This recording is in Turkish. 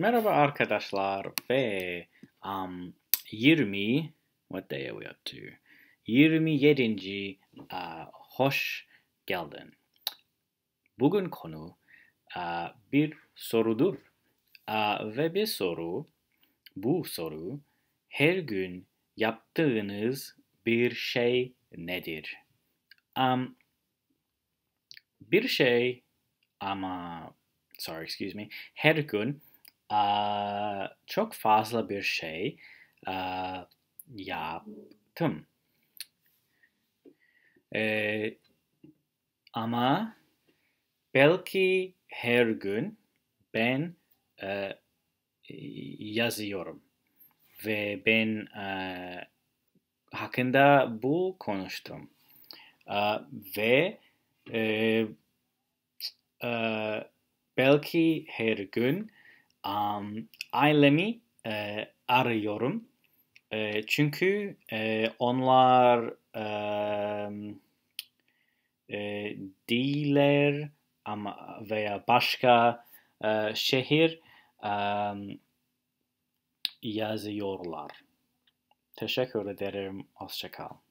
Merhaba arkadaşlar ve um, 20 what day are we up to? 27. Uh, hoş geldin. Bugün konu uh, bir sorudur. Uh, ve bir soru bu soru her gün yaptığınız bir şey nedir? Um, bir şey ama sorry excuse me her gün çok fazla bir şey yaptım. ama belki her gün ben yazıyorum ve ben hakkında bu konuştum ve belki her gün um, ailemi e, arıyorum. E, çünkü e, onlar e, e, değiller ama veya başka e, şehir e, yazıyorlar. Teşekkür ederim. Hoşçakal.